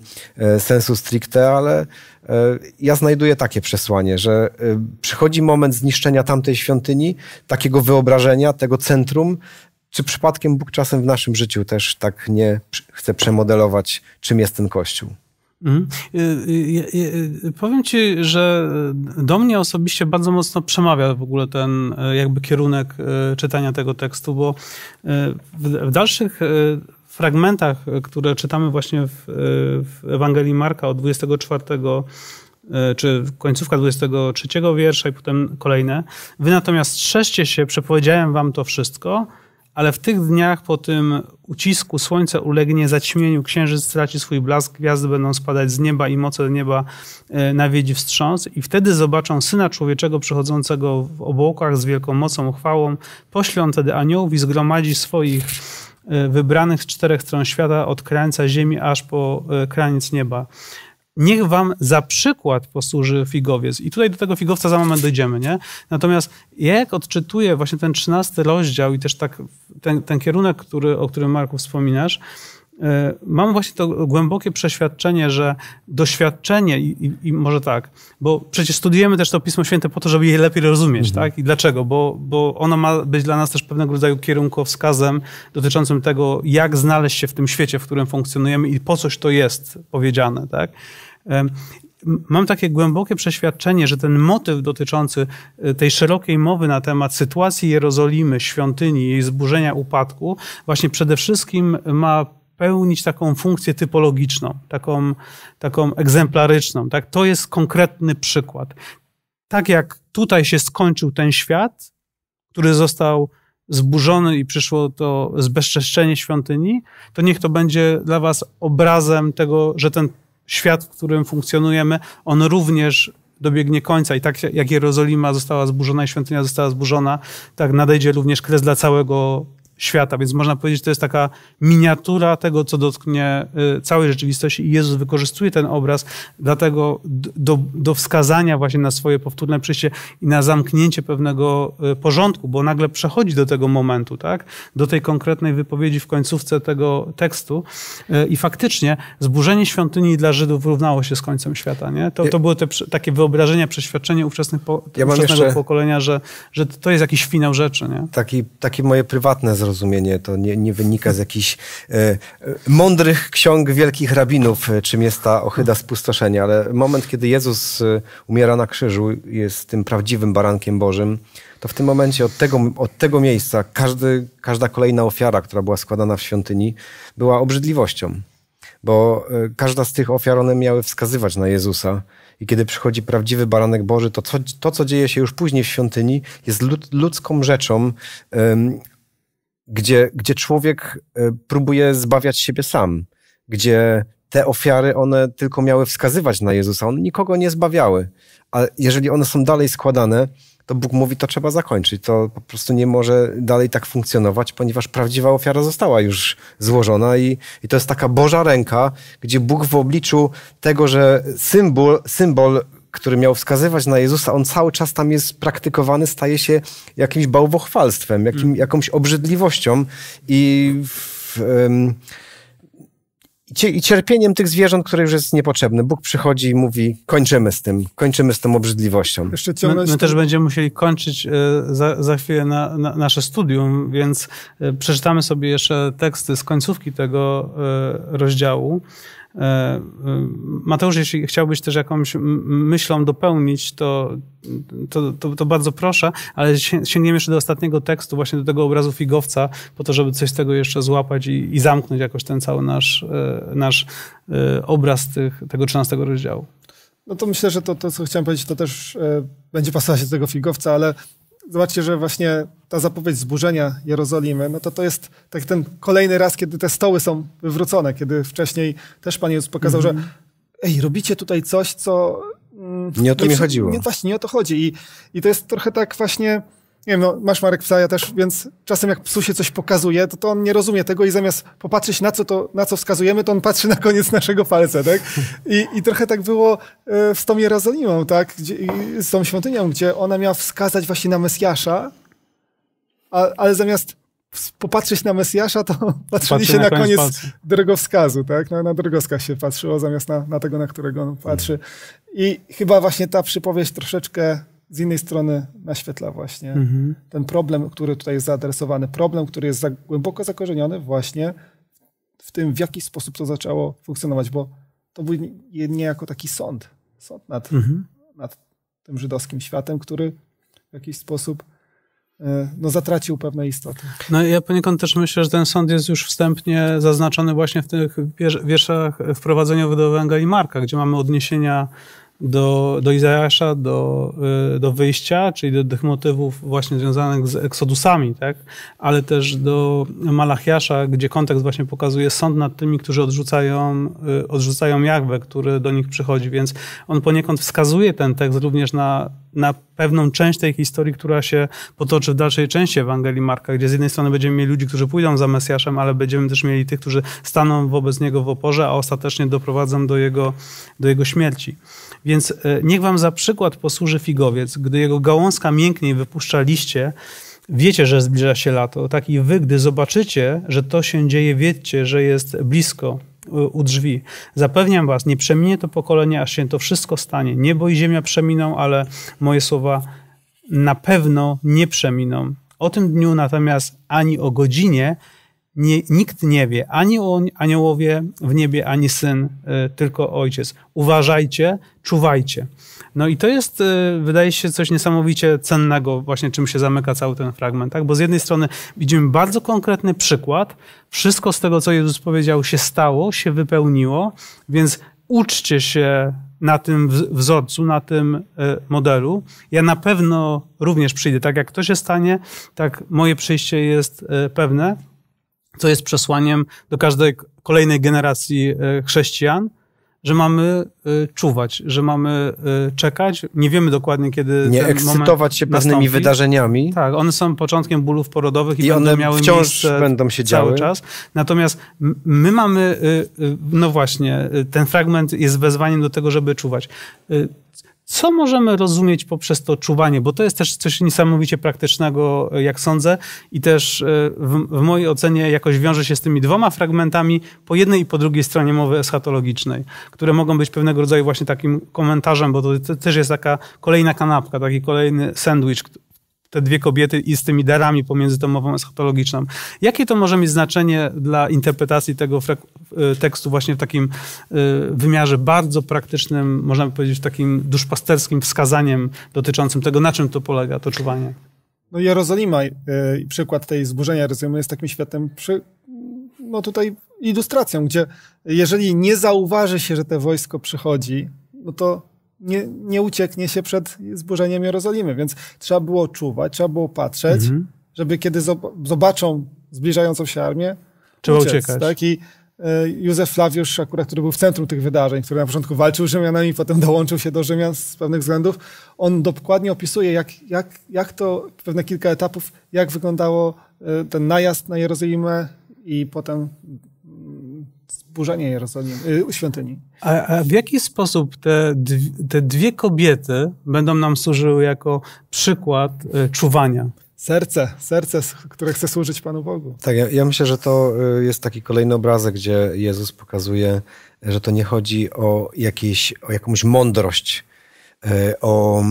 sensu stricte, ale E, ja znajduję takie przesłanie, że e, przychodzi moment zniszczenia tamtej świątyni, takiego wyobrażenia, tego centrum. Czy przypadkiem Bóg czasem w naszym życiu też tak nie chce przemodelować, czym jest ten Kościół? Mm. Powiem ci, że do mnie osobiście bardzo mocno przemawia w ogóle ten e, jakby kierunek czytania tego tekstu, bo w dalszych fragmentach, e, które czytamy właśnie w, e, w Ewangelii Marka od 24 e, czy końcówka 23 wiersza i potem kolejne. Wy natomiast strzeżcie się, przepowiedziałem wam to wszystko, ale w tych dniach po tym ucisku słońce ulegnie zaćmieniu, księżyc straci swój blask, gwiazdy będą spadać z nieba i moce nieba nawiedzi wstrząs i wtedy zobaczą Syna Człowieczego przychodzącego w obłokach z wielką mocą, chwałą, poślą wtedy aniołów i zgromadzi swoich E, wybranych z czterech stron świata, od krańca ziemi aż po e, kraniec nieba. Niech wam za przykład posłuży figowiec. I tutaj do tego figowca za moment dojdziemy, nie? Natomiast jak odczytuję właśnie ten trzynasty rozdział i też tak ten, ten kierunek, który, o którym Marku wspominasz, E, mam właśnie to głębokie przeświadczenie, że doświadczenie i, i, i, może tak, bo przecież studiujemy też to Pismo Święte po to, żeby je lepiej rozumieć, mhm. tak? I dlaczego? Bo, bo ono ma być dla nas też pewnego rodzaju kierunkowskazem dotyczącym tego, jak znaleźć się w tym świecie, w którym funkcjonujemy i po coś to jest powiedziane, tak? E, mam takie głębokie przeświadczenie, że ten motyw dotyczący e, tej szerokiej mowy na temat sytuacji Jerozolimy, świątyni, jej zburzenia, upadku, właśnie przede wszystkim ma pełnić taką funkcję typologiczną, taką, taką egzemplaryczną. Tak? To jest konkretny przykład. Tak jak tutaj się skończył ten świat, który został zburzony i przyszło to zbezczeszczenie świątyni, to niech to będzie dla Was obrazem tego, że ten świat, w którym funkcjonujemy, on również dobiegnie końca. I tak jak Jerozolima została zburzona i świątynia została zburzona, tak nadejdzie również kres dla całego świata. Więc można powiedzieć, że to jest taka miniatura tego, co dotknie y, całej rzeczywistości i Jezus wykorzystuje ten obraz dlatego do, do wskazania właśnie na swoje powtórne przyjście i na zamknięcie pewnego y, porządku, bo nagle przechodzi do tego momentu, tak? do tej konkretnej wypowiedzi w końcówce tego tekstu y, i faktycznie zburzenie świątyni dla Żydów równało się z końcem świata. Nie? To, to były te, takie wyobrażenia, przeświadczenie ówczesnych, ja ówczesnego pokolenia, że, że to jest jakiś finał rzeczy. Nie? Taki, takie moje prywatne zrozumienie rozumienie. To nie, nie wynika z jakichś e, e mądrych ksiąg wielkich rabinów, e, czym jest ta ohyda spustoszenia, ale moment, kiedy Jezus e, umiera na krzyżu, jest tym prawdziwym barankiem Bożym, to w tym momencie od tego, od tego miejsca każdy, każda kolejna ofiara, która była składana w świątyni, była obrzydliwością. Bo każda z tych ofiar one miały wskazywać na Jezusa. I kiedy przychodzi prawdziwy baranek Boży, to, co, to, co dzieje się już później w świątyni, jest ludzką rzeczą, gdzie, gdzie człowiek e, próbuje zbawiać siebie sam, gdzie te ofiary, one tylko miały wskazywać na Jezusa, one nikogo nie zbawiały. A jeżeli one są dalej składane, to Bóg mówi, to trzeba zakończyć. To po prostu nie może dalej tak funkcjonować, ponieważ prawdziwa ofiara została już złożona i, i to jest taka Boża ręka, gdzie Bóg w obliczu tego, że symbol, symbol który miał wskazywać na Jezusa, on cały czas tam jest praktykowany, staje się jakimś bałwochwalstwem, jakim, mm. jakąś obrzydliwością i, w, i cierpieniem tych zwierząt, które już jest niepotrzebne. Bóg przychodzi i mówi, kończymy z tym, kończymy z tą obrzydliwością. Jeszcze my, my też będziemy musieli kończyć e, za, za, chwilę na, na nasze studium, więc e, przeczytamy sobie jeszcze teksty z końcówki tego e, rozdziału. E, e, Mateusz, jeśli chciałbyś też jakąś myślą dopełnić, to, to, to, to, bardzo proszę, ale sięgniemy jeszcze do ostatniego tekstu, właśnie do tego obrazu figowca, po to, żeby coś z tego jeszcze złapać i, i zamknąć jakoś ten cały nasz, e, nasz obraz tych, tego 13 rozdziału. No to myślę, że to, to, co chciałem powiedzieć, to też będzie pasować do tego figowca, ale zobaczcie, że właśnie ta zapowiedź zburzenia Jerozolimy, no to to jest tak ten kolejny raz, kiedy te stoły są wywrócone, kiedy wcześniej też Pan Jezus pokazał, mm -hmm. że mhm. ej, robicie tutaj coś, co... Mm, nie o to nie, mi chodziło. Nie, właśnie, nie o to chodzi. I, i to jest trochę tak właśnie nie wiem, no, masz Marek psa, ja też, więc czasem jak psu się coś pokazuje, to, to on nie rozumie tego i zamiast popatrzeć na co, to, na co wskazujemy, to on patrzy na koniec naszego palca, tak? I, i trochę tak było e, z tą Jerozolimą, tak? Gdzie, z tą świątynią, gdzie ona miała wskazać właśnie na Mesjasza, a, ale zamiast popatrzeć na Mesjasza, to patrzyli patrzy się na, koniec, drogowskazu, tak? No, na, na drogowskaz się patrzyło, zamiast na, na tego, na którego on patrzy. I chyba właśnie ta przypowieść troszeczkę z innej strony naświetla właśnie mhm. ten problem, który tutaj jest zaadresowany, problem, który jest za, głęboko zakorzeniony właśnie w tym, w jaki sposób to zaczęło funkcjonować, bo to był niejako taki sąd, sąd nad, mhm. nad tym żydowskim światem, który w jakiś sposób e, no, zatracił pewne istoty. No ja poniekąd też myślę, że ten sąd jest już wstępnie zaznaczony właśnie w tych wierszach wprowadzeniowych do Węga i Marka, gdzie mamy odniesienia do, do Izajasza, do, e, do wyjścia, czyli do tych motywów właśnie związanych z eksodusami, tak? ale też do Malachiasza, gdzie kontekst właśnie pokazuje sąd nad tymi, którzy odrzucają, e, odrzucają Jahwe, który do nich przychodzi, więc on poniekąd wskazuje ten tekst również na, na pewną część tej historii, która się potoczy w dalszej części Ewangelii Marka, gdzie z jednej strony będziemy mieli ludzi, którzy pójdą za Mesjaszem, ale będziemy też mieli tych, którzy staną wobec niego w oporze, a ostatecznie doprowadzą do jego, do jego śmierci. Więc e, niech wam za przykład posłuży figowiec, gdy jego gałązka mięknie wypuszcza liście, wiecie, że zbliża się lato. Tak i wy, gdy zobaczycie, że to się dzieje, wiecie, że jest blisko e, u drzwi. Zapewniam was, nie przeminie to pokolenie, aż się to wszystko stanie. Niebo i ziemia przeminą, ale moje słowa na pewno nie przeminą. O tym dniu natomiast ani o godzinie nie, nikt nie wie, ani aniołowie w niebie, ani syn, y, tylko ojciec. Uważajcie, czuwajcie. No i to jest, y, wydaje się, coś niesamowicie cennego, właśnie czym się zamyka cały ten fragment, tak? Bo z jednej strony widzimy bardzo konkretny przykład, wszystko z tego, co Jezus powiedział, się stało, się wypełniło, więc uczcie się na tym wzorcu, na tym y, modelu. Ja na pewno również przyjdę. Tak jak to się stanie, tak moje przyjście jest pewne co jest przesłaniem do każdej kolejnej generacji e, chrześcijan, że mamy e, czuwać, że mamy e, czekać. Nie wiemy dokładnie, kiedy. Nie ten ekscytować się pewnymi nastąpi. wydarzeniami. Tak, one są początkiem bólów porodowych i, i one miały wciąż będą się cały działy. czas. Natomiast my mamy, no właśnie, ten fragment jest wezwaniem do tego, żeby czuwać. Co możemy rozumieć poprzez to czuwanie? Bo to jest też coś niesamowicie praktycznego, e, jak sądzę, i też e, w, w, mojej ocenie jakoś wiąże się z tymi dwoma fragmentami po jednej i po drugiej stronie mowy eschatologicznej, które mogą być pewnego rodzaju właśnie takim komentarzem, bo to, to też jest taka kolejna kanapka, taki kolejny sandwich, te dwie kobiety i z tymi darami pomiędzy tą mową eschatologiczną. Jakie to może mieć znaczenie dla interpretacji tego e, tekstu właśnie w takim e, wymiarze bardzo praktycznym, można by powiedzieć takim duszpasterskim wskazaniem dotyczącym tego, na czym to polega, to czuwanie? No Jerozolima, e, przykład tej zburzenia Jerozolimy jest takim światem przy, no tutaj ilustracją, gdzie jeżeli nie zauważy się, że te wojsko przychodzi, no to nie, nie ucieknie się przed zburzeniem Jerozolimy. Więc trzeba było czuwać, trzeba było patrzeć, mhm. żeby kiedy zobaczą zbliżającą się armię, trzeba uciec, uciekać. Tak? I e, Józef Flawiusz, akurat, który był w centrum tych wydarzeń, który na początku walczył z Rzymianami, potem dołączył się do Rzymian z pewnych względów, on dokładnie opisuje, jak, jak, jak to, pewne kilka etapów, jak wyglądało e, ten najazd na Jerozolimę i potem zburzenie Jerozolim, y, świątyni. A, a, w jaki sposób te, te dwie kobiety będą nam służyły jako przykład y, czuwania? Serce, serce, które chce służyć Panu Bogu. Tak, ja, ja myślę, że to y, jest taki kolejny obrazek, gdzie Jezus pokazuje, że to nie chodzi o, jakieś, o jakąś mądrość, o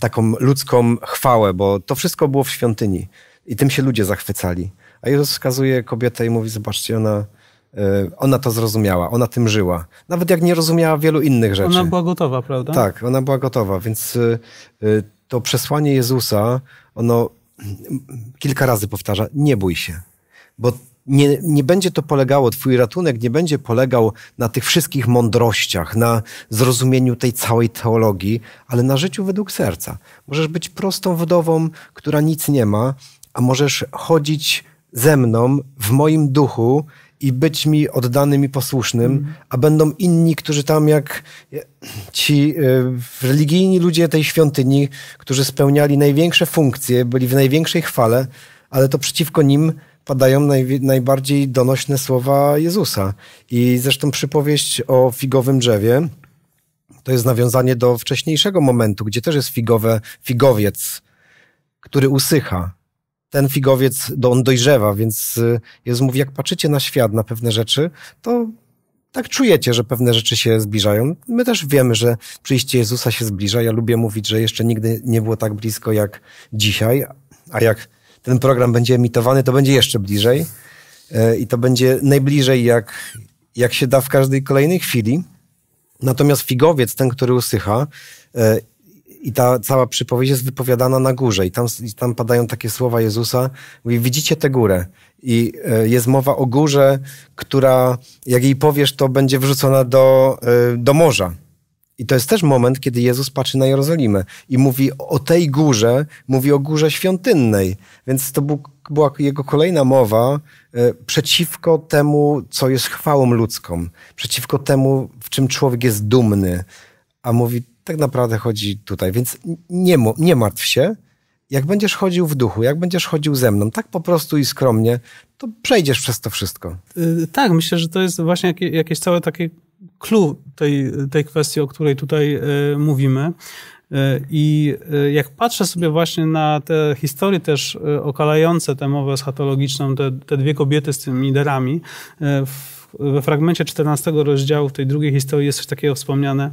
taką ludzką chwałę, bo to wszystko było w świątyni i tym się ludzie zachwycali. A Jezus wskazuje kobietę i mówi: Zobaczcie, ona E, ona to zrozumiała, ona tym żyła. Nawet jak nie rozumiała wielu innych rzeczy. Ona była gotowa, prawda? Tak, ona była gotowa, więc e, e, to przesłanie Jezusa, ono mm, kilka razy powtarza, nie bój się, bo nie, nie będzie to polegało, twój ratunek nie będzie polegał na tych wszystkich mądrościach, na zrozumieniu tej całej teologii, ale na życiu według serca. Możesz być prostą wdową, która nic nie ma, a możesz chodzić ze mną w moim duchu, i być mi oddanym i posłusznym, mm. a będą inni, którzy tam jak ci y, religijni ludzie tej świątyni, którzy spełniali największe funkcje, byli w największej chwale, ale to przeciwko nim padają naj, najbardziej donośne słowa Jezusa. I zresztą przypowieść o figowym drzewie to jest nawiązanie do wcześniejszego momentu, gdzie też jest figowe, figowiec, który usycha ten figowiec do, on dojrzewa, więc y, Jezus mówi, jak patrzycie na świat, na pewne rzeczy, to tak czujecie, że pewne rzeczy się zbliżają. My też wiemy, że przyjście Jezusa się zbliża. Ja lubię mówić, że jeszcze nigdy nie było tak blisko jak dzisiaj, a jak ten program będzie emitowany, to będzie jeszcze bliżej e, i to będzie najbliżej jak, jak się da w każdej kolejnej chwili. Natomiast figowiec, ten, który usycha, e, i ta cała przypowiedź jest wypowiadana na górze i tam, i tam padają takie słowa Jezusa. Mówi, widzicie tę górę. I e, jest mowa o górze, która, jak jej powiesz, to będzie wrzucona do, e, do morza. I to jest też moment, kiedy Jezus patrzy na Jerozolimę i mówi o tej górze, mówi o górze świątynnej. Więc to był, była jego kolejna mowa e, przeciwko temu, co jest chwałą ludzką, przeciwko temu, w czym człowiek jest dumny. A mówi, tak naprawdę chodzi tutaj. Więc nie, nie martw się. Jak będziesz chodził w duchu, jak będziesz chodził ze mną, tak po prostu i skromnie, to przejdziesz przez to wszystko. Yy, tak, myślę, że to jest właśnie jakieś, jakieś całe takie clue tej, tej kwestii, o której tutaj yy, mówimy. Y, I y, jak patrzę sobie właśnie na te historie też y, okalające tę mowę schatologiczną, te, te dwie kobiety z tymi liderami, w, we fragmencie 14 rozdziału, w tej drugiej historii jest coś takiego wspomniane,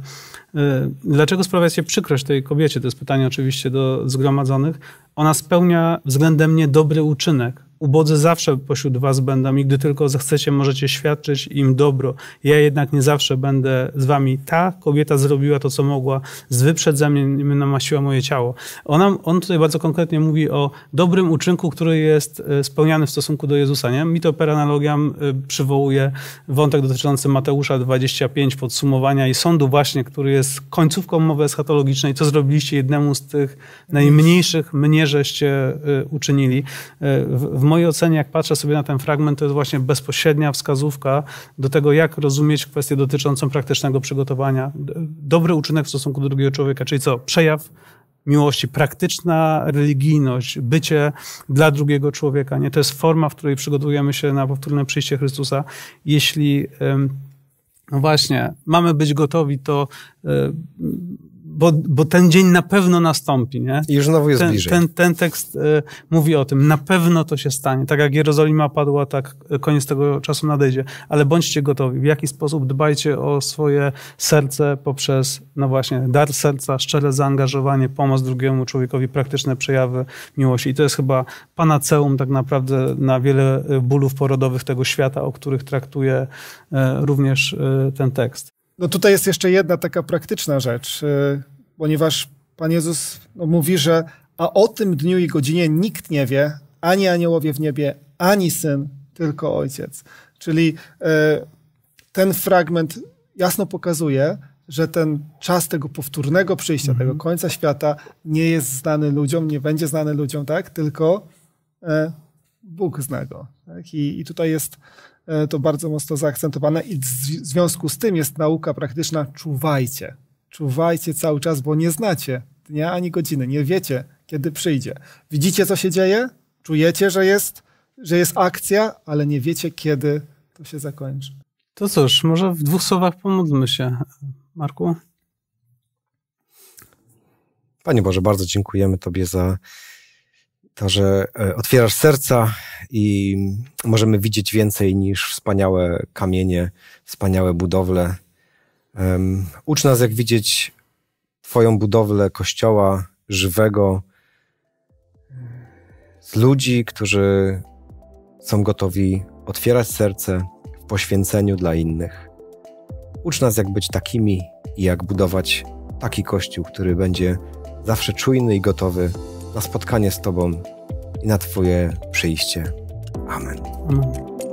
Y, dlaczego sprawia się przykrość tej kobiecie? To jest pytanie oczywiście do zgromadzonych. Ona spełnia względem mnie dobry uczynek. Ubodzy zawsze pośród was będą i gdy tylko zechcecie, możecie świadczyć im dobro. Ja jednak nie zawsze będę z wami. Ta kobieta zrobiła to, co mogła, z wyprzedzeniem namasiła moje ciało. Ona, on tutaj bardzo konkretnie mówi o dobrym uczynku, który jest e, spełniany w stosunku do Jezusa. Nie? Mi to per analogiam e, przywołuje wątek dotyczący Mateusza 25, podsumowania i sądu właśnie, który jest końcówką mowy eschatologicznej. Co zrobiliście jednemu z tych najmniejszych, mnie żeście e, uczynili. W, w mojej ocenie, jak patrzę sobie na ten fragment, to jest właśnie bezpośrednia wskazówka do tego, jak rozumieć kwestię dotyczącą praktycznego przygotowania. Dobry uczynek w stosunku do drugiego człowieka, czyli co? Przejaw miłości, praktyczna religijność, bycie dla drugiego człowieka. Nie? To jest forma, w której przygotowujemy się na powtórne przyjście Chrystusa. Jeśli no właśnie, mamy być gotowi, to e, bo, bo ten dzień na pewno nastąpi, nie? I już znowu jest ten, bliżej. Ten, ten tekst y, mówi o tym, na pewno to się stanie. Tak jak Jerozolima padła, tak koniec tego czasu nadejdzie. Ale bądźcie gotowi. W jaki sposób dbajcie o swoje serce poprzez, no właśnie, dar serca, szczere zaangażowanie, pomoc drugiemu człowiekowi, praktyczne przejawy miłości. I to jest chyba panaceum tak naprawdę na wiele bólów porodowych tego świata, o których traktuje y, również y, ten tekst. No tutaj jest jeszcze jedna taka praktyczna rzecz, y, ponieważ Pan Jezus no, mówi, że a o tym dniu i godzinie nikt nie wie, ani aniołowie w niebie, ani syn, tylko ojciec. Czyli y, ten fragment jasno pokazuje, że ten czas tego powtórnego przyjścia, mhm. tego końca świata nie jest znany ludziom, nie będzie znany ludziom, tak? Tylko y, Bóg zna go. Tak? I, I tutaj jest E, to bardzo mocno zaakcentowane i w związku z tym jest nauka praktyczna czuwajcie. Czuwajcie cały czas, bo nie znacie dnia ani godziny, nie wiecie, kiedy przyjdzie. Widzicie, co się dzieje, czujecie, że jest, że jest akcja, ale nie wiecie, kiedy to się zakończy. To cóż, może w dwóch słowach pomódlmy się, Marku. Panie Boże, bardzo dziękujemy Tobie za to, że e, otwierasz serca i możemy widzieć więcej niż wspaniałe kamienie, wspaniałe budowle. ucz nas, jak widzieć Twoją budowlę kościoła żywego, z ludzi, którzy są gotowi otwierać serce w poświęceniu dla innych. Ucz nas, jak być takimi i jak budować taki kościół, który będzie zawsze czujny i gotowy na spotkanie z Tobą i na Twoje przyjście. Amen. Amen.